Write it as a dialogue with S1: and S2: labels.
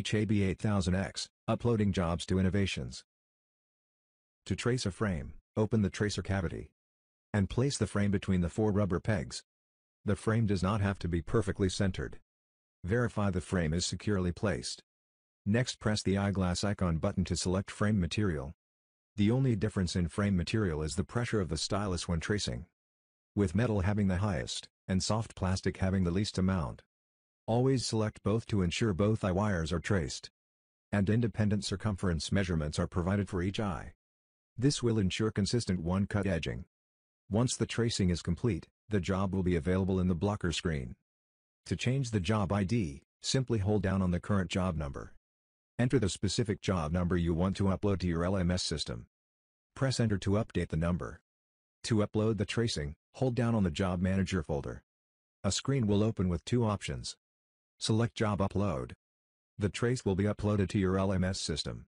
S1: HAB8000X, uploading jobs to innovations. To trace a frame, open the tracer cavity. And place the frame between the four rubber pegs. The frame does not have to be perfectly centered. Verify the frame is securely placed. Next press the eyeglass icon button to select frame material. The only difference in frame material is the pressure of the stylus when tracing. With metal having the highest, and soft plastic having the least amount, Always select both to ensure both eye wires are traced. And independent circumference measurements are provided for each eye. This will ensure consistent one-cut edging. Once the tracing is complete, the job will be available in the blocker screen. To change the job ID, simply hold down on the current job number. Enter the specific job number you want to upload to your LMS system. Press Enter to update the number. To upload the tracing, hold down on the Job Manager folder. A screen will open with two options, Select Job Upload.
S2: The trace will be uploaded to your LMS system.